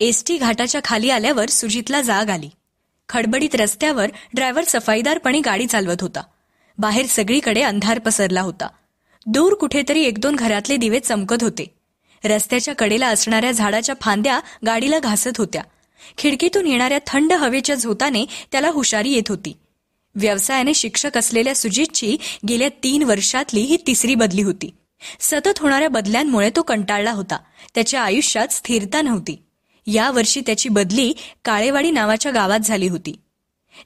ST घाटाच्या खाली आल्यावर सुजितला जाग आली खडबडीत रस्त्यावर ड्रायव्हर सफाईदारपणे गाडी चालवत होता बाहेर सगळीकडे अंधार पसरला होता दूर कुठेतरी एक दोन घरातले दिवे चमकत होते रस्त्याच्या कडेला असणाऱ्या झाडाच्या फांद्या गाडीला घासत होत्या खिडकीतून येणाऱ्या थंड हवेच्या झोताने त्याला हुशारी येत होती व्यवसायाने शिक्षक असलेल्या सुजितची गेल्या तीन वर्षातली ही तिसरी बदली होती सतत होणाऱ्या बदल्यांमुळे तो कंटाळला होता त्याच्या आयुष्यात स्थिरता नव्हती या वर्षी त्याची बदली काळेवाडी नावाच्या गावात झाली होती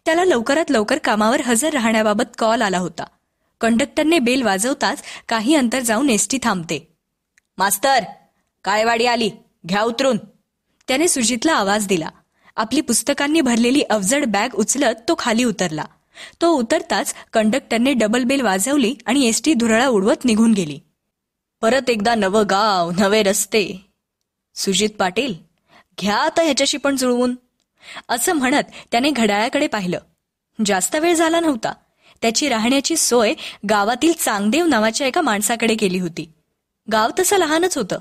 त्याला लवकरात लवकर कामावर हजर राहण्याबाबत कॉल आला होता कंडक्टरने बेल वाजवताच काही अंतर जाऊन एसटी थांबते मास्तर काळेवाडी आली घ्या उतरून त्याने सुजितला आवाज दिला आपली पुस्तकांनी भरलेली अवजड बॅग उचलत तो खाली उतरला तो उतरताच कंडक्टरने डबल बेल वाजवली आणि एसटी धुरळा उडवत निघून गेली परत एकदा नवं गाव नवे रस्ते सुजित पाटील घ्या आता ह्याच्याशी पण जुळवून असं म्हणत त्याने घड्याळाकडे पाहिलं जास्त वेळ झाला नव्हता त्याची राहण्याची सोय गावातील चांगदेव नावाच्या एका माणसाकडे केली होती गाव तसं लहानच होतं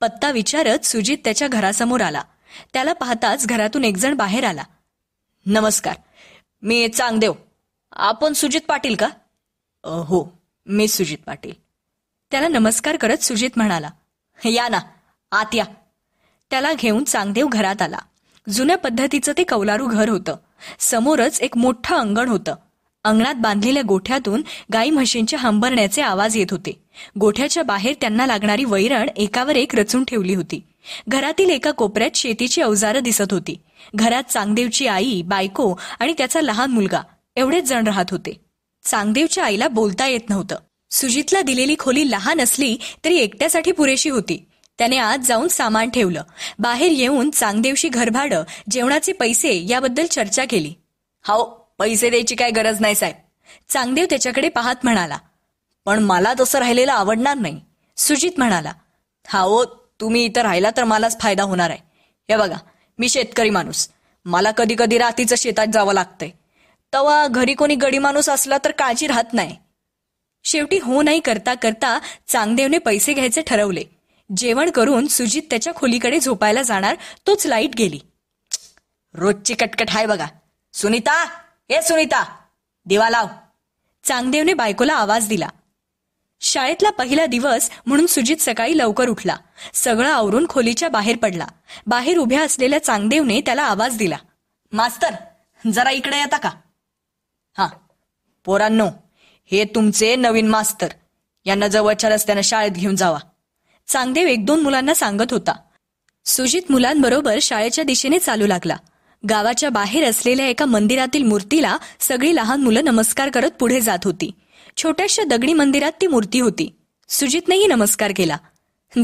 पत्ता विचारत सुजित त्याच्या घरासमोर आला त्याला पाहताच घरातून एकजण बाहेर आला नमस्कार मी चांगदेव आपण सुजित पाटील का हो मी सुजित पाटील त्याला नमस्कार करत सुजित म्हणाला या ना आत या त्याला घेऊन चांगदेव घरात आला जुन्या पद्धतीचं ते कौलारू घर होतं समोरच एक मोठं अंगण होतं अंगणात बांधलेल्या गोठ्यातून गाई म्हशींच्या हंबरण्याचे आवाज येत होते गोठ्याच्या बाहेर त्यांना लागणारी वैरण एकावर एक रचून ठेवली होती घरातील एका कोपऱ्यात शेतीची अवजारं दिसत होती घरात चांगदेवची आई बायको आणि त्याचा लहान मुलगा एवढेच जण राहत होते चांगदेवच्या आईला बोलता येत नव्हतं सुजितला दिलेली खोली लहान असली तरी एकट्यासाठी पुरेशी होती त्याने आज जाऊन सामान ठेवलं बाहेर येऊन चांगदेवशी घरभाडं जेवणाचे पैसे याबद्दल चर्चा केली हाओ पैसे द्यायची काय गरज नाही साहेब चांगदेव त्याच्याकडे पाहत म्हणाला पण मला तसं राहिलेलं आवडणार नाही सुजित म्हणाला हाओ तुम्ही इथं राहिला तर मलाच फायदा होणार आहे हे बघा मी शेतकरी माणूस मला कधी कधी रात्रीचं शेतात जावं लागतंय तवा घरी कोणी गडी माणूस असला तर काळजी राहत नाही शेवटी हो नाही करता करता चांगदेवने पैसे घ्यायचे ठरवले जेवण करून सुजित त्याच्या खोलीकडे झोपायला जाणार तोच लाईट गेली रोजची कटकट हाय बघा सुनीता ए सुनीता दिवा लाव चांगदेवने बायकोला आवाज दिला शाळेतला पहिला दिवस म्हणून सुजित सकाळी लवकर उठला सगळं आवरून खोलीच्या बाहेर पडला बाहेर उभ्या असलेल्या चांगदेवने त्याला आवाज दिला मास्तर जरा इकडे येता का हा पोरांनो हे तुमचे नवीन मास्तर यांना जवळच्या रस्त्यानं शाळेत घेऊन जावा चांगदेव एक दोन मुलांना सांगत होता सुजित मुलांबरोबर शाळेच्या दिशेने चालू लागला गावाच्या बाहेर असलेल्या एका मंदिरातील मूर्तीला सगळी लहान मुलं नमस्कार करत पुढे जात होती छोट्याशा दगडी मंदिरात ती मूर्ती होती सुजितनेही नमस्कार केला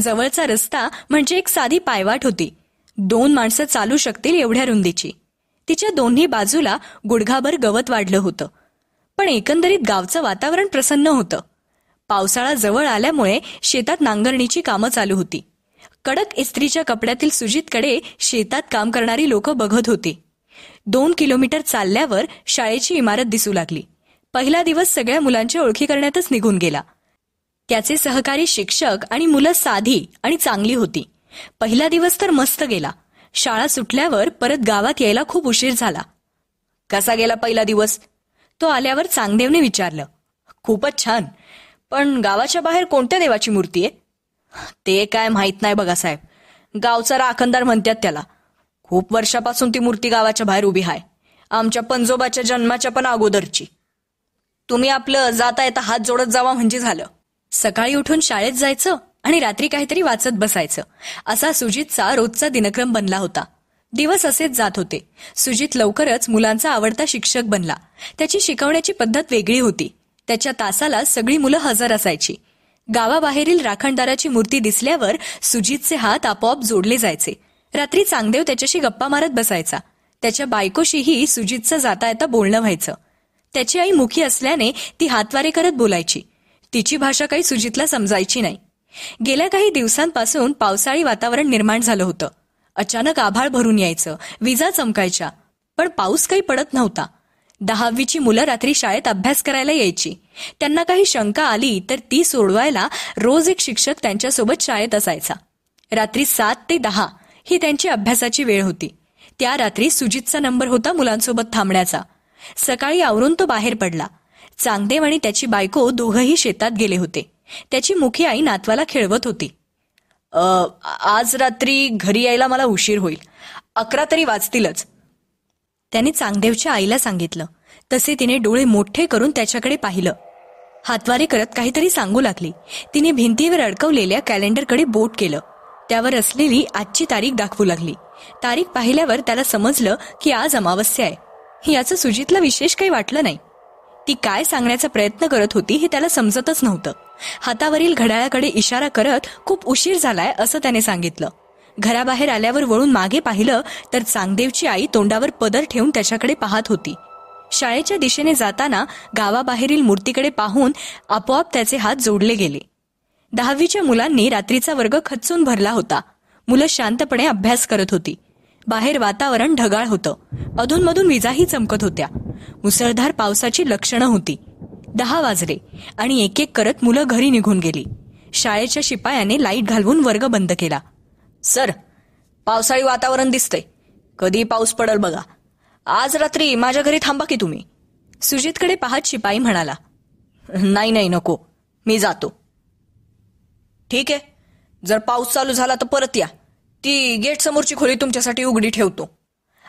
जवळचा रस्ता म्हणजे एक साधी पायवाट होती दोन माणसं चालू शकतील एवढ्या रुंदीची तिच्या दोन्ही बाजूला गुडघाभर गवत वाढलं होतं पण एकंदरीत गावचं वातावरण प्रसन्न होतं पावसाळा जवळ आल्यामुळे शेतात नांगरणीची कामं चालू होती कडक इस्त्रीच्या कपड्यातील सुजितकडे शेतात काम करणारी लोक बघत होती दोन किलोमीटर चालल्यावर शाळेची इमारत दिसू लागली पहिला दिवस सगळ्या मुलांची ओळखी करण्यातच निघून गेला त्याचे सहकारी शिक्षक आणि मुलं साधी आणि चांगली होती पहिला दिवस तर मस्त गेला शाळा सुटल्यावर परत गावात यायला खूप उशीर झाला कसा गेला पहिला दिवस तो आल्यावर चांगदेवने विचारलं खूपच छान पण गावाच्या बाहेर कोणत्या देवाची मूर्ती आहे ते काय माहीत नाही बघा साहेब गावचा राखणदार म्हणतात त्याला खूप वर्षापासून ती मूर्ती गावाच्या बाहेर उभी आहे आमच्या पंजोबाच्या जन्माच्या पण अगोदरची तुम्ही आपलं जाता येता हात जोडत जावा म्हणजे झालं सकाळी उठून शाळेत जायचं आणि रात्री काहीतरी वाचत बसायचं असा सुजितचा रोजचा दिनक्रम बनला होता दिवस असेच जात होते सुजित लवकरच मुलांचा आवडता शिक्षक बनला त्याची शिकवण्याची पद्धत वेगळी होती त्याच्या तासाला सगळी मुलं हजर असायची गावाबाहेरील राखणदाराची मूर्ती दिसल्यावर सुजितचे हात आपोआप जोडले जायचे रात्री चांगदेव त्याच्याशी गप्पा मारत बसायचा त्याच्या बायकोशीही सुजितचं जाता येता बोलणं व्हायचं त्याची आई मुखी असल्याने ती हातवारे करत बोलायची तिची भाषा काही सुजितला समजायची नाही गेल्या काही दिवसांपासून पावसाळी वातावरण निर्माण झालं होतं अचानक आभाळ भरून यायचं विजा चमकायच्या पण पाऊस काही पडत नव्हता दहावीची मुलं रात्री शाळेत अभ्यास करायला यायची त्यांना काही शंका आली तर ती सोडवायला रोज एक शिक्षक त्यांच्यासोबत शाळेत असायचा रात्री सात ते दहा ही त्यांची अभ्यासाची वेळ होती त्या रात्री सुजितचा नंबर होता मुलांसोबत थांबण्याचा सकाळी आवरून तो बाहेर पडला चांगदेव आणि त्याची बायको दोघंही शेतात गेले होते त्याची मुखी आई नातवाला खेळवत होती आज रात्री घरी यायला मला उशीर होईल अकरा तरी वाचतीलच त्याने चांगदेवच्या आईला सांगितलं तसे तिने डोळे मोठे करून त्याच्याकडे पाहिलं हातवारे करत काहीतरी सांगू लागली तिने भिंतीवर अडकवलेल्या कॅलेंडरकडे बोट केलं त्यावर असलेली आजची तारीख दाखवू लागली तारीख पाहिल्यावर त्याला समजलं की आज अमावस्या आहे याचं सुजितला विशेष काही वाटलं नाही ती काय सांगण्याचा प्रयत्न करत होती हे त्याला समजतच नव्हतं हातावरील घड्याळाकडे इशारा करत खूप उशीर झालाय असं त्याने सांगितलं घराबाहेर आल्यावर वळून मागे पाहिलं तर चांगदेवची आई तोंडावर पदर ठेवून त्याच्याकडे पाहत होती शाळेच्या दिशेने जाताना गावाबाहेरील मूर्तीकडे पाहून आपोआप त्याचे हात जोडले गेले दहावीच्या मुलांनी रात्रीचा वर्ग खचून भरला होता मुलं शांतपणे अभ्यास करत होती बाहेर वातावरण ढगाळ होतं अधूनमधून विजाही चमकत होत्या मुसळधार पावसाची लक्षणं होती दहा वाजले आणि एक एक करत मुलं घरी निघून गेली शाळेच्या शिपायाने लाईट घालवून वर्ग बंद केला सर पावसाळी वातावरण दिसतंय कधी पाऊस पडल बघा आज रात्री माझ्या घरी थांबा की तुम्ही सुजितकडे पाहत शिपाई म्हणाला नाही नाही नको मी जातो ठीक आहे जर पाऊस चालू झाला तर परत या ती गेट समोरची खोली तुमच्यासाठी उघडी ठेवतो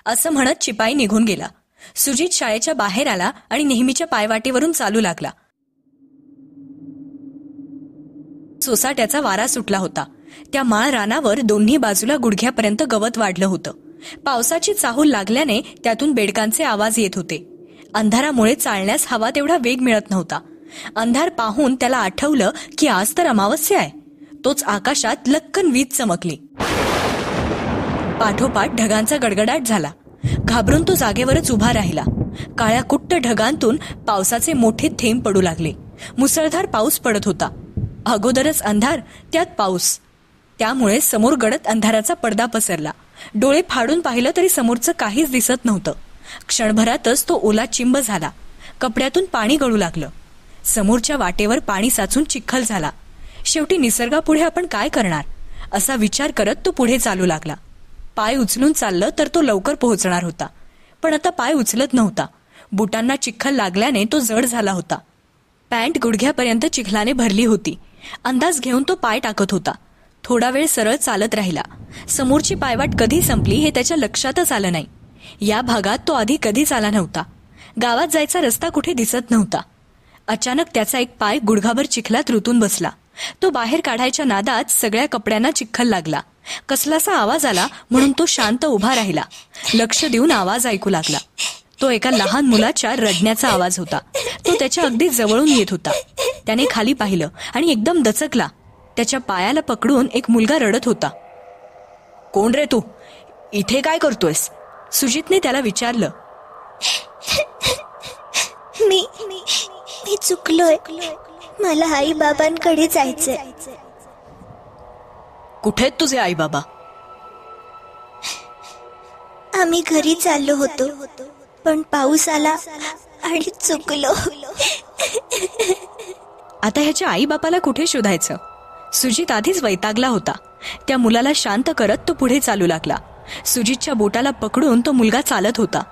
असं म्हणत शिपाई निघून गेला सुजित शाळेच्या बाहेर आला आणि नेहमीच्या पायवाटेवरून चालू लागला सोसाट्याचा वारा सुटला होता त्या माळ रानावर दोन्ही बाजूला गुडघ्यापर्यंत गवत वाढलं होतं पावसाची चाहूल लागल्याने त्यातून बेडकांचे आवाज येत होते अंधारामुळे चालण्यास हवा तेवढा वेग मिळत नव्हता अंधार पाहून त्याला आठवलं की आज तर अमावस्या आहे तोच आकाशात लक्कन वीज चमकली पाठोपाठ ढगांचा गडगडाट झाला घाबरून तो जागेवरच उभा राहिला काळ्या कुट्ट ढगांतून पावसाचे मोठे थेंब पडू लागले मुसळधार पाऊस पडत होता अगोदरच अंधार त्यात पाऊस त्यामुळे समोर गडत अंधाराचा पडदा पसरला डोळे फाडून पाहिलं तरी समोरचं काहीच दिसत नव्हतं क्षणभरातच तो ओला चिंब झाला कपड्यातून पाणी गळू लागलं समोरच्या वाटेवर पाणी साचून चिखल झाला शेवटी निसर्गापुढे आपण काय करणार असा विचार करत तो पुढे चालू लागला पाय उचलून चाललं तर तो लवकर पोहोचणार होता पण आता पाय उचलत नव्हता बुटांना चिखल लागल्याने तो जड झाला होता पॅन्ट गुडघ्यापर्यंत चिखलाने भरली होती अंदाज घेऊन तो पाय टाकत होता थोडा वेळ सरळ चालत राहिला समोरची पायवाट कधी संपली हे त्याच्या लक्षातच आलं नाही या भागात तो आधी कधीच आला नव्हता गावात जायचा रस्ता कुठे दिसत नव्हता अचानक त्याचा एक पाय गुडघाभर चिखलात रुतून बसला तो बाहेर काढायच्या नादात सगळ्या कपड्यांना चिखल लागला कसलासा आवाज आला म्हणून तो शांत उभा राहिला लक्ष देऊन आवाज ऐकू लागला तो एका लहान मुलाच्या रडण्याचा आवाज होता तो त्याच्या अगदी जवळून येत होता त्याने खाली पाहिलं आणि एकदम दचकला त्याच्या पायाला पकडून एक मुलगा रडत होता कोण रे तू इथे काय करतोयस सुजितने त्याला विचारलं मी मी चुकलोय मला आई बाबांकडे जायचंय कुठे तुझे आई बाबा आम्ही घरी चाललो होतो पण पाऊस आला आणि चुकलो आता ह्याच्या आई बापाला कुठे शोधायचं सुजित आधीच वैतागला होता त्या मुलाला शांत करत तो पुढे चालू लागला सुजितच्या बोटाला पकडून तो मुलगा चालत होता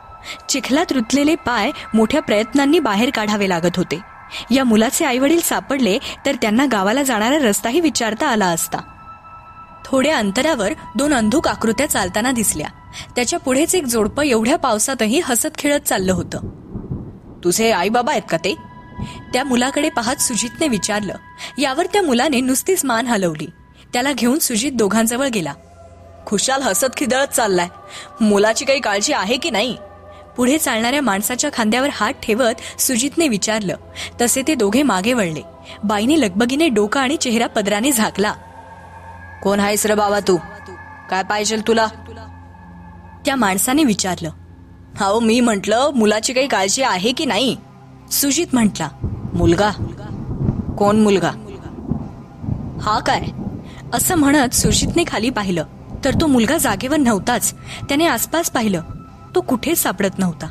चिखलात रुतलेले पाय मोठ्या प्रयत्नांनी बाहेर काढावे लागत होते या मुलाचे आईवडील सापडले तर त्यांना गावाला जाणारा रस्ताही विचारता आला असता थोड्या अंतरावर दोन अंधुक आकृत्या चालताना दिसल्या त्याच्या पुढेच एक जोडपं एवढ्या पावसातही हसत खेळत चाललं होतं तुझे आई बाबा आहेत का ते त्या मुलाकडे पाहत सुजितने विचारलं यावर त्या मुलाने नुसतीच मान हलवली त्याला घेऊन सुजित दोघांजवळ गेला खुशाल हसत खिदळत चाललाय मुलाची काही काळजी आहे की नाही पुढे चालणाऱ्या माणसाच्या खांद्यावर हात ठेवत सुजितने विचारलं तसे ते दोघे मागे वळले बाईने लगबगीने डोका आणि चेहरा पदराने झाकला कोण आहेस र बाबा तू काय पाहिजे तुला त्या माणसाने विचारलं हाओ मी म्हटलं मुलाची काही काळजी आहे की नाही सुजित म्हटला मुलगा कोण मुलगा हा काय असं म्हणत सुजितने खाली पाहिलं तर तो मुलगा जागेवर नव्हताच त्याने आसपास पाहिलं तो कुठेच सापडत नव्हता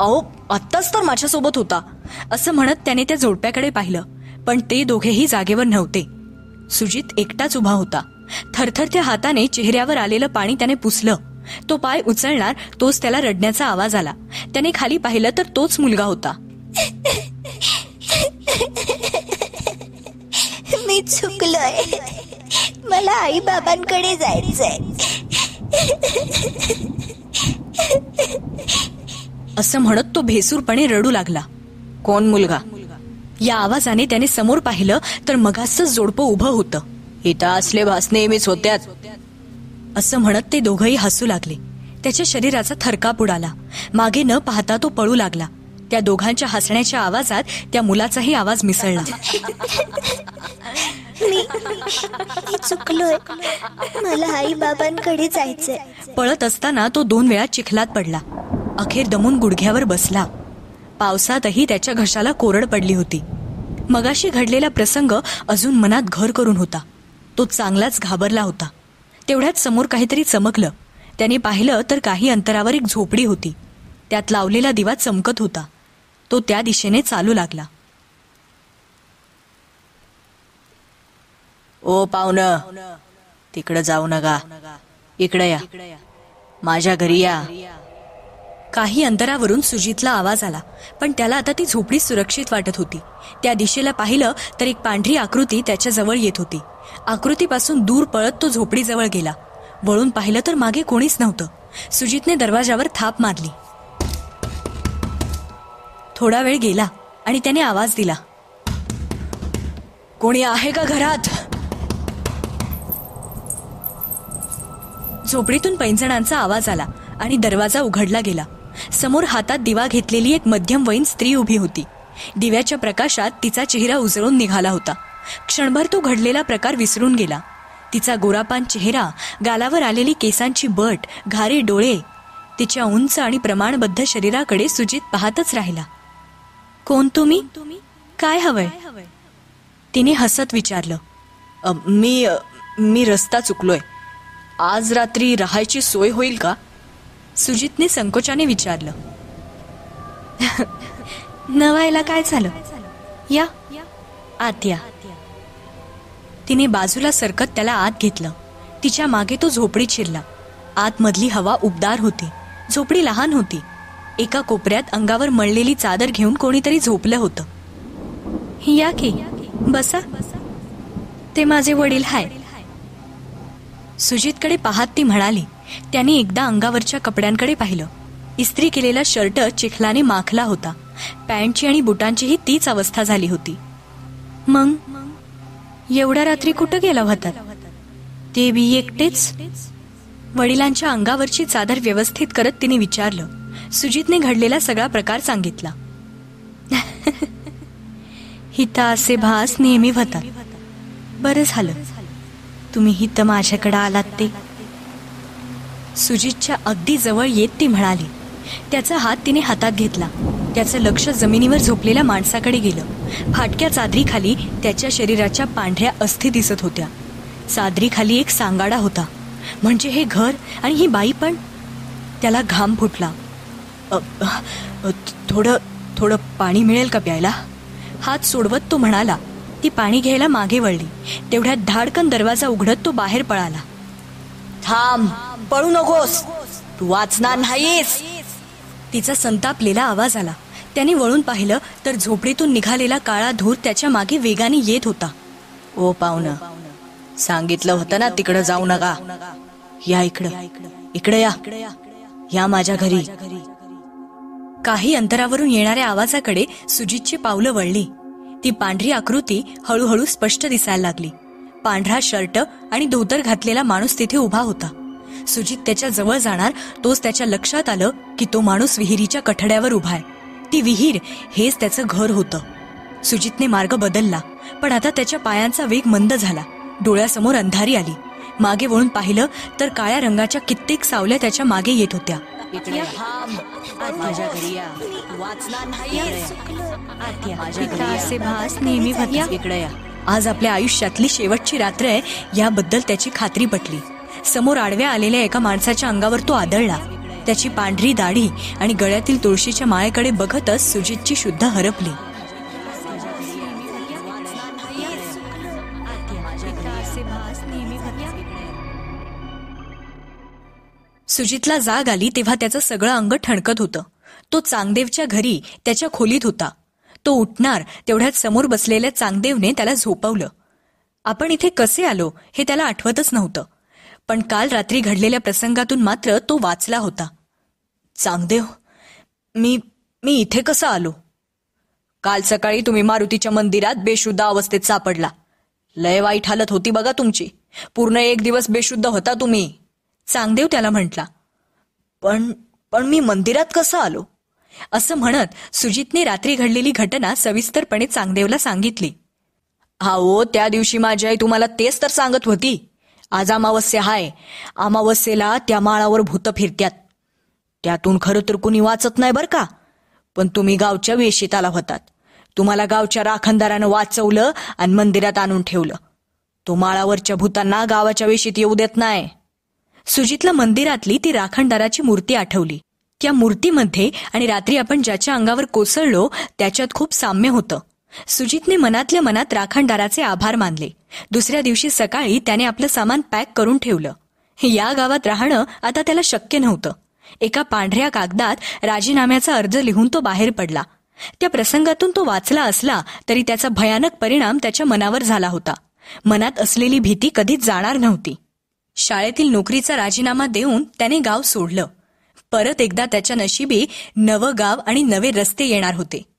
अहो आत्ताच तर माझ्यासोबत होता असं म्हणत त्याने त्या जोडप्याकडे पाहिलं पण ते दोघेही जागेवर नव्हते सुजित एकटाच उभा होता थरथरत्या हाताने चेहऱ्यावर आलेलं पाणी त्याने पुसलं तो पाय उचलणार तोच त्याला रडण्याचा आवाज आला त्याने खाली पाहिलं तर तोच मुलगा होता मी चुकलोय मला आई बाबांकडे जायचंय असं म्हणत तो भेसूरपणे रडू लागला कोण मुलगा या आवाजाने त्याने समोर पाहिलं तर मगासच जोडप उभं होतं इथं असले भास नेहमीच होत्याच असं म्हणत ते दोघही हसू लागले त्याच्या शरीराचा थरकाप उडाला मागे न पाहता तो पळू लागला त्या दोघांच्या हसण्याच्या आवाजात त्या मुलाचाही आवाज मिसळला मला आई बाबांकडे पळत असताना तो दोन वेळा चिखलात पडला अखेर दमून गुडघ्यावर बसला पावसातही त्याच्या घशाला कोरड पडली होती मगाशी घडलेला प्रसंग अजून मनात घर करून होता तो चांगलाच घाबरला होता तेवढ्यात समोर काहीतरी चमकलं त्याने पाहिलं तर काही अंतरावर एक झोपडी होती त्यात लावलेला दिवा चमकत होता तो त्या दिशेने चालू लागला ओ पाहुण तिकडं जाऊ नका इकडे या माझ्या घरी या काही अंतरावरून सुजितला आवाज आला पण त्याला आता ती झोपडी सुरक्षित वाटत होती त्या दिशेला पाहिलं तर एक पांढरी आकृती त्याच्याजवळ येत होती आकृतीपासून दूर पळत तो झोपडीजवळ गेला वळून पाहिलं तर मागे कोणीच नव्हतं सुजितने दरवाजावर थाप मारली थोडा वेळ गेला आणि त्याने आवाज दिला कोणी आहे का घरात झोपडीतून पैंजणांचा आवाज आला आणि दरवाजा उघडला गेला समोर हातात दिवा घेतलेली एक मध्यम वयीन स्त्री उभी होती दिव्याच्या प्रकाशात तिचा चेहरा उजळून निघाला होता क्षणभर तो घडलेला प्रकार विसरून गेला तिचा गोरापान चेहरा गालावर आलेली केसांची बट घारे डोळे तिच्या उंच आणि प्रमाणबद्ध शरीराकडे सुजित पाहतच राहिला कोण तुम्ही काय हवंय तिने हसत विचारलं मी मी रस्ता चुकलोय आज रात्री राहायची सोय होईल का सुजितने संकोचाने विचारलं नवायला काय झालं या आत या तिने बाजूला सरकत त्याला आत घेतलं तिच्या मागे तो झोपडी चिरला आतमधली हवा उबदार होती झोपडी लहान होती एका कोपऱ्यात अंगावर मळलेली चादर घेऊन कोणीतरी झोपलं होतं या की बसा ते माझे वडील हाय सुजितकडे पाहत ती म्हणाली त्यांनी एकदा अंगावरच्या कपड्यांकडे पाहिलं इस्त्री केलेला शर्ट चिखलाने माखला होता पॅन्टची आणि बुटांचीही तीच अवस्था झाली होती मग एवढ्या रात्री कुठं गेला होता ते बी एकटेच वडिलांच्या अंगावरची चादर व्यवस्थित करत तिने विचारलं सुजितने घडलेला सगळा प्रकार सांगितला हिता असे भास नेहमी होतात बर झालं तुम्ही हित माझ्याकडे आलात ते सुजितच्या अगदी जवळ येत ती म्हणाली त्याचा हात तिने हातात घेतला त्याचं लक्ष जमिनीवर झोपलेल्या माणसाकडे गेलं फाटक्या चादरीखाली त्याच्या शरीराच्या पांढऱ्या अस्थि दिसत होत्या चादरीखाली एक सांगाडा होता म्हणजे हे घर आणि ही बाई पण त्याला घाम फुटला थोडं थोडं पाणी मिळेल का प्यायला हात सोडवत तो म्हणाला ती पाणी घ्यायला मागे वळली तेवढ्यात धाडकन दरवाजा उघडत तो बाहेर पळाला थांब पळू नकोस तू वाचणार नाहीस तिचा संतापलेला आवाज आला त्याने वळून पाहिलं तर झोपडीतून निघालेला काळा धूर त्याच्या मागे वेगाने येत होता ओ पाहुण सांगितलं होतं ना तिकडं जाऊ नका या इकडं इकडे या या माझ्या घरी काही अंतरावरून येणाऱ्या आवाजाकडे सुजितची पावलं वळली ती पांढरी आकृती हळूहळू स्पष्ट दिसायला लागली पांढरा शर्ट आणि धोतर घातलेला माणूस तिथे उभा होता सुजित त्याच्या जवळ जाणार तोच त्याच्या लक्षात आलं की तो माणूस विहिरीच्या कठड्यावर उभा आहे ती विहीर हेच त्याचं घर होतं सुजितने मार्ग बदलला पण आता त्याच्या पायांचा वेग मंद झाला डोळ्यासमोर अंधारी आली मागे वळून पाहिलं तर काळ्या रंगाच्या कित्येक सावल्या त्याच्या मागे येत होत्या आज आज आपल्या आयुष्यातली शेवटची रात्र आहे याबद्दल त्याची खात्री पटली समोर आडव्या आलेल्या एका माणसाच्या अंगावर तो आदळला त्याची पांढरी दाढी आणि गळ्यातील तुळशीच्या माळेकडे बघतच सुजितची शुद्ध हरपली सुजितला जाग आली तेव्हा त्याचं सगळं अंग ठणकत होतं तो चांगदेवच्या घरी त्याच्या खोलीत होता तो उठणार तेवढ्यात समोर बसलेल्या चांगदेवने त्याला झोपवलं आपण इथे कसे आलो हे त्याला आठवतच नव्हतं पण काल रात्री घडलेल्या प्रसंगातून मात्र तो वाचला होता चांगदेव मी मी इथे कसं आलो काल सकाळी तुम्ही मारुतीच्या मंदिरात बेशुद्ध अवस्थेत सापडला लय वाईट हालत होती बघा तुमची पूर्ण एक दिवस बेशुद्ध होता तुम्ही चांगदेव त्याला म्हटला पण पण मी मंदिरात कसं आलो असं म्हणत सुजितने रात्री घडलेली घटना सविस्तरपणे चांगदेवला सांगितली हाओ त्या दिवशी माझी आई तुम्हाला तेच तर सांगत होती आज अमावस्या हाय अमावस्येला त्या माळावर भूत फिरत्यात त्यातून खरं तर कुणी वाचत नाही बरं का पण तुम्ही गावच्या वेशीत आला होतात तुम्हाला गावच्या राखणदारानं वाचवलं आणि मंदिरात आणून ठेवलं तो माळावरच्या भूतांना गावाच्या वेशीत येऊ देत नाही सुजितला मंदिरातली ती राखणदाराची मूर्ती आठवली त्या मूर्तीमध्ये आणि रात्री आपण ज्याच्या अंगावर कोसळलो त्याच्यात खूप साम्य होतं सुजितने मनातल्या मनात राखणदाराचे आभार मानले दुसऱ्या दिवशी सकाळी त्याने आपलं सामान पॅक करून ठेवलं या गावात राहणं आता त्याला शक्य नव्हतं एका पांढऱ्या कागदात राजीनाम्याचा अर्ज लिहून तो बाहेर पडला त्या प्रसंगातून तो वाचला असला तरी त्याचा भयानक परिणाम त्याच्या मनावर झाला होता मनात असलेली भीती कधीच जाणार नव्हती शाळेतील नोकरीचा राजीनामा देऊन त्याने गाव सोडलं परत एकदा त्याच्या नशिबी नवं गाव आणि नवे रस्ते येणार होते